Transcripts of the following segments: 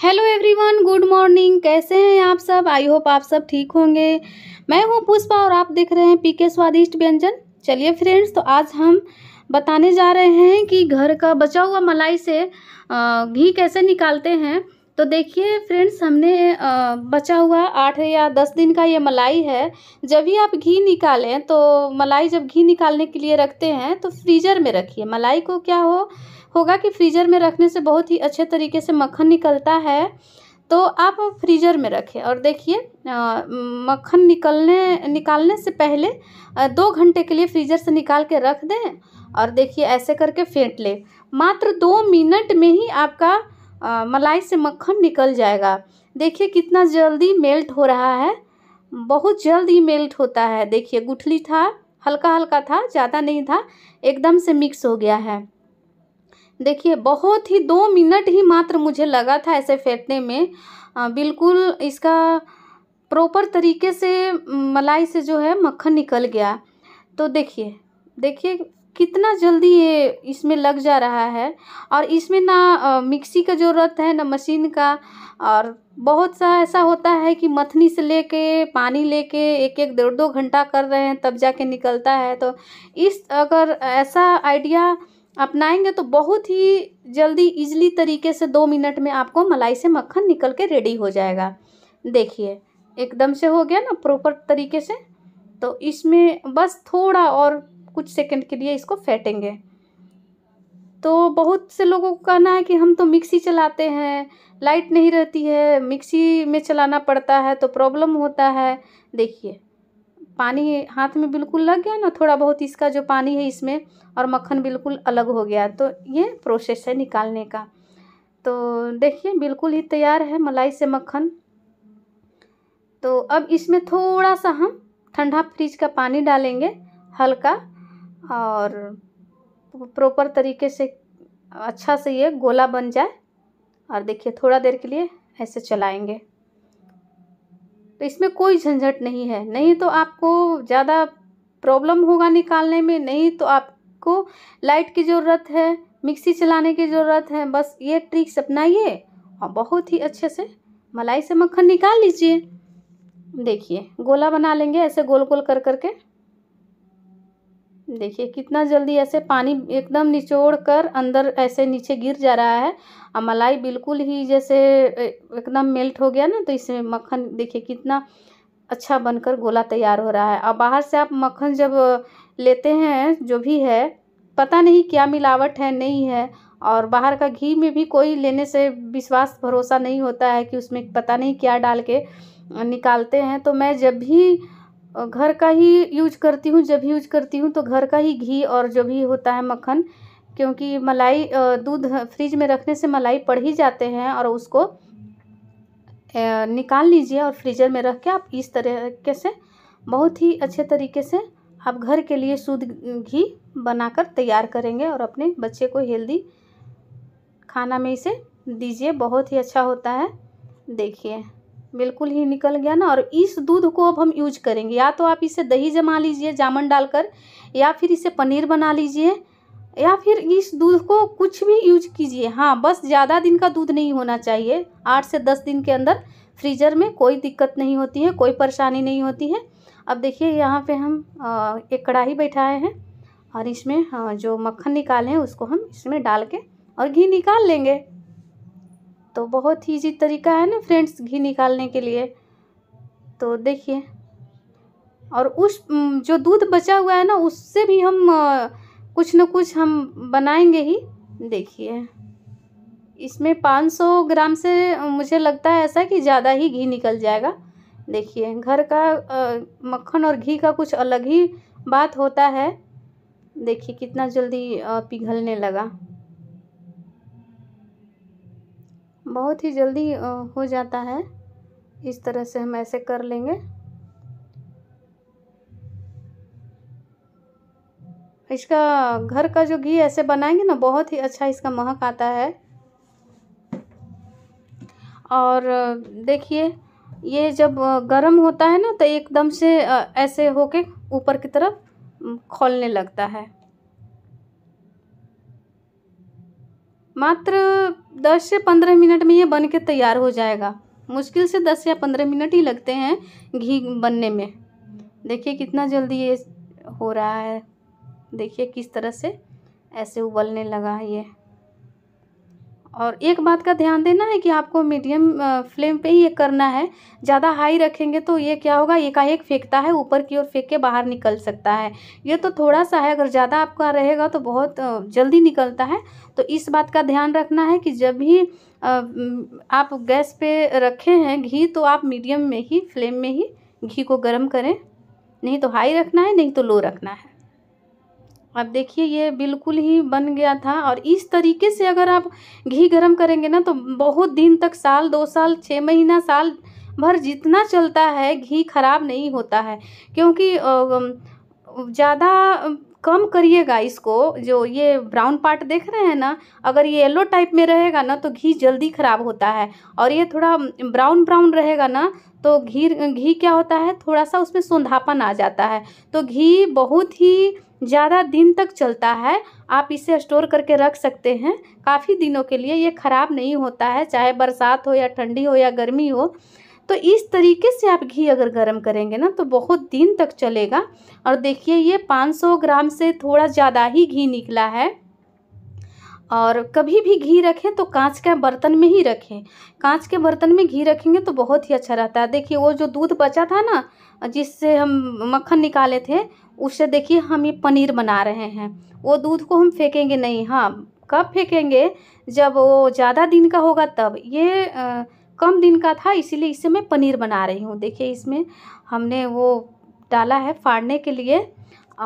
hello everyone good morning कैसे हैं आप सब आई होप आप सब ठीक होंगे मैं हूं पुष्पा और आप देख रहे हैं पीके स्वादिष्ट व्यंजन चलिए फ्रेंड्स तो आज हम बताने जा रहे हैं कि घर का बचा हुआ मलाई से घी कैसे निकालते हैं तो देखिए फ्रेंड्स हमने बचा हुआ आठ या दस दिन का ये मलाई है जब भी आप घी निकालें तो मलाई जब घी निकालने के लिए रखते हैं तो फ्रीज़र में रखिए मलाई को क्या हो होगा कि फ्रीज़र में रखने से बहुत ही अच्छे तरीके से मक्खन निकलता है तो आप फ्रीजर में रखें और देखिए मक्खन निकलने निकालने से पहले दो घंटे के लिए फ्रीजर से निकाल के रख दें और देखिए ऐसे करके फेंट लें मात्र दो मिनट में ही आपका आ, मलाई से मक्खन निकल जाएगा देखिए कितना जल्दी मेल्ट हो रहा है बहुत जल्दी मेल्ट होता है देखिए गुठली था हल्का हल्का था ज़्यादा नहीं था एकदम से मिक्स हो गया है देखिए बहुत ही दो मिनट ही मात्र मुझे लगा था ऐसे फेंटने में आ, बिल्कुल इसका प्रॉपर तरीके से मलाई से जो है मक्खन निकल गया तो देखिए देखिए कितना जल्दी ये इसमें लग जा रहा है और इसमें ना मिक्सी का ज़रूरत है ना मशीन का और बहुत सा ऐसा होता है कि मथनी से लेके पानी लेके एक एक डेढ़ दो घंटा कर रहे हैं तब जाके निकलता है तो इस अगर ऐसा आइडिया अपनाएंगे तो बहुत ही जल्दी इजली तरीके से दो मिनट में आपको मलाई से मक्खन निकल के रेडी हो जाएगा देखिए एकदम से हो गया ना प्रॉपर तरीके से तो इसमें बस थोड़ा और कुछ सेकंड के लिए इसको फेंटेंगे तो बहुत से लोगों को कहना है कि हम तो मिक्सी चलाते हैं लाइट नहीं रहती है मिक्सी में चलाना पड़ता है तो प्रॉब्लम होता है देखिए पानी हाथ में बिल्कुल लग गया ना थोड़ा बहुत इसका जो पानी है इसमें और मक्खन बिल्कुल अलग हो गया तो ये प्रोसेस है निकालने का तो देखिए बिल्कुल ही तैयार है मलाई से मक्खन तो अब इसमें थोड़ा सा हम ठंडा फ्रिज का पानी डालेंगे हल्का और प्रॉपर तरीके से अच्छा से ये गोला बन जाए और देखिए थोड़ा देर के लिए ऐसे चलाएंगे तो इसमें कोई झंझट नहीं है नहीं तो आपको ज़्यादा प्रॉब्लम होगा निकालने में नहीं तो आपको लाइट की ज़रूरत है मिक्सी चलाने की ज़रूरत है बस ये ट्रिक्स अपनाइए और बहुत ही अच्छे से मलाई से मक्खन निकाल लीजिए देखिए गोला बना लेंगे ऐसे गोल गोल कर करके देखिए कितना जल्दी ऐसे पानी एकदम निचोड़ कर अंदर ऐसे नीचे गिर जा रहा है और मलाई बिल्कुल ही जैसे एकदम मेल्ट हो गया ना तो इसमें मक्खन देखिए कितना अच्छा बनकर गोला तैयार हो रहा है और बाहर से आप मक्खन जब लेते हैं जो भी है पता नहीं क्या मिलावट है नहीं है और बाहर का घी में भी कोई लेने से विश्वास भरोसा नहीं होता है कि उसमें पता नहीं क्या डाल के निकालते हैं तो मैं जब भी घर का ही यूज करती हूँ जब यूज करती हूँ तो घर का ही घी और जो भी होता है मक्खन क्योंकि मलाई दूध फ्रिज में रखने से मलाई पड़ ही जाते हैं और उसको निकाल लीजिए और फ्रीजर में रख के आप इस तरीके से बहुत ही अच्छे तरीके से आप घर के लिए शुद्ध घी बनाकर तैयार करेंगे और अपने बच्चे को हेल्दी खाना में इसे दीजिए बहुत ही अच्छा होता है देखिए बिल्कुल ही निकल गया ना और इस दूध को अब हम यूज करेंगे या तो आप इसे दही जमा लीजिए जामन डालकर या फिर इसे पनीर बना लीजिए या फिर इस दूध को कुछ भी यूज कीजिए हाँ बस ज़्यादा दिन का दूध नहीं होना चाहिए आठ से दस दिन के अंदर फ्रीजर में कोई दिक्कत नहीं होती है कोई परेशानी नहीं होती है अब देखिए यहाँ पे हम एक कढ़ाई बैठाए हैं और इसमें जो मक्खन निकाले हैं उसको हम इसमें डाल के और घी निकाल लेंगे तो बहुत ही ईजी तरीका है ना फ्रेंड्स घी निकालने के लिए तो देखिए और उस जो दूध बचा हुआ है ना उससे भी हम कुछ ना कुछ हम बनाएंगे ही देखिए इसमें 500 ग्राम से मुझे लगता है ऐसा कि ज़्यादा ही घी निकल जाएगा देखिए घर का मक्खन और घी का कुछ अलग ही बात होता है देखिए कितना जल्दी पिघलने लगा बहुत ही जल्दी हो जाता है इस तरह से हम ऐसे कर लेंगे इसका घर का जो घी ऐसे बनाएंगे ना बहुत ही अच्छा इसका महक आता है और देखिए ये जब गर्म होता है ना तो एकदम से ऐसे होके ऊपर की तरफ खोलने लगता है मात्र दस से पंद्रह मिनट में ये बन के तैयार हो जाएगा मुश्किल से दस या पंद्रह मिनट ही लगते हैं घी बनने में देखिए कितना जल्दी ये हो रहा है देखिए किस तरह से ऐसे उबलने लगा है ये और एक बात का ध्यान देना है कि आपको मीडियम फ्लेम पे ही ये करना है ज़्यादा हाई रखेंगे तो ये क्या होगा एकाएक फेंकता है ऊपर की ओर फेंक के बाहर निकल सकता है ये तो थोड़ा सा है अगर ज़्यादा आपका रहेगा तो बहुत जल्दी निकलता है तो इस बात का ध्यान रखना है कि जब भी आप गैस पे रखे हैं घी तो आप मीडियम में ही फ्लेम में ही घी को गर्म करें नहीं तो हाई रखना है नहीं तो लो रखना है आप देखिए ये बिल्कुल ही बन गया था और इस तरीके से अगर आप घी गरम करेंगे ना तो बहुत दिन तक साल दो साल छः महीना साल भर जितना चलता है घी खराब नहीं होता है क्योंकि ज़्यादा कम करिएगा इसको जो ये ब्राउन पार्ट देख रहे हैं ना अगर ये येलो टाइप में रहेगा ना तो घी जल्दी ख़राब होता है और ये थोड़ा ब्राउन ब्राउन रहेगा ना तो घी घी क्या होता है थोड़ा सा उसमें सोंधापन आ जाता है तो घी बहुत ही ज़्यादा दिन तक चलता है आप इसे स्टोर करके रख सकते हैं काफ़ी दिनों के लिए ये ख़राब नहीं होता है चाहे बरसात हो या ठंडी हो या गर्मी हो तो इस तरीके से आप घी अगर गर्म करेंगे ना तो बहुत दिन तक चलेगा और देखिए ये 500 ग्राम से थोड़ा ज़्यादा ही घी निकला है और कभी भी घी रखें तो कांच के बर्तन में ही रखें कांच के बर्तन में घी रखेंगे तो बहुत ही अच्छा रहता है देखिए वो जो दूध बचा था ना जिससे हम मक्खन निकाले थे उससे देखिए हम ये पनीर बना रहे हैं वो दूध को हम फेंकेंगे नहीं हाँ कब फेंकेंगे जब वो ज़्यादा दिन का होगा तब ये आ, कम दिन का था इसीलिए इससे मैं पनीर बना रही हूँ देखिए इसमें हमने वो डाला है फाड़ने के लिए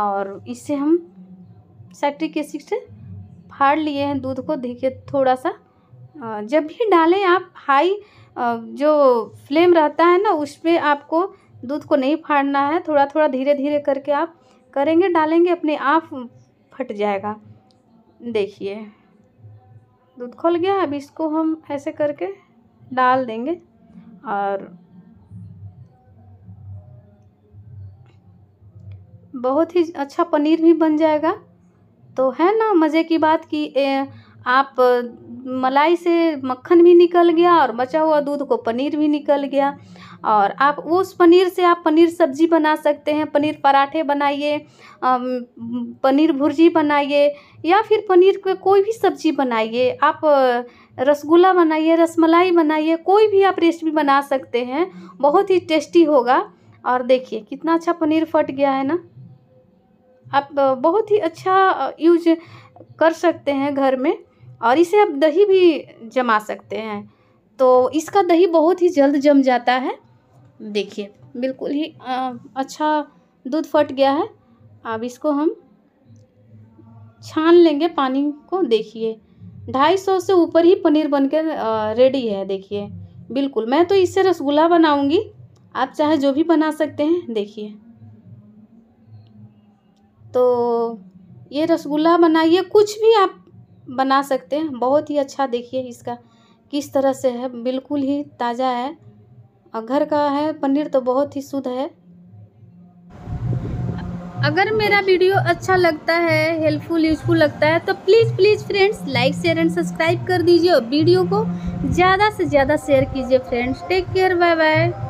और इससे हम सैट्रिक एसिड से फाड़ लिए हैं दूध को देखिए थोड़ा सा जब भी डालें आप हाई जो फ्लेम रहता है ना उसमें आपको दूध को नहीं फाड़ना है थोड़ा थोड़ा धीरे धीरे करके आप करेंगे डालेंगे अपने आप फट जाएगा देखिए दूध खोल गया अब इसको हम ऐसे करके डाल देंगे और बहुत ही अच्छा पनीर भी बन जाएगा तो है ना मज़े की बात कि ए, आप मलाई से मक्खन भी निकल गया और बचा हुआ दूध को पनीर भी निकल गया और आप उस पनीर से आप पनीर सब्जी बना सकते हैं पनीर पराठे बनाइए पनीर भुर्जी बनाइए या फिर पनीर के कोई भी सब्जी बनाइए आप रसगुल्ला बनाइए रसमलाई बनाइए कोई भी आप रेसिपी बना सकते हैं बहुत ही टेस्टी होगा और देखिए कितना अच्छा पनीर फट गया है ना आप बहुत ही अच्छा यूज कर सकते हैं घर में और इसे आप दही भी जमा सकते हैं तो इसका दही बहुत ही जल्द जम जाता है देखिए बिल्कुल ही आ, अच्छा दूध फट गया है अब इसको हम छान लेंगे पानी को देखिए ढाई सौ से ऊपर ही पनीर बनकर रेडी है देखिए बिल्कुल मैं तो इससे रसगुल्ला बनाऊंगी आप चाहे जो भी बना सकते हैं देखिए तो ये रसगुल्ला बनाइए कुछ भी आप बना सकते हैं बहुत ही अच्छा देखिए इसका किस तरह से है बिल्कुल ही ताज़ा है और घर का है पनीर तो बहुत ही शुद्ध है अगर मेरा वीडियो अच्छा लगता है हेल्पफुल यूजफुल लगता है तो please please friends like share and subscribe कर दीजिए और वीडियो को ज़्यादा से ज़्यादा शेयर कीजिए friends take care bye bye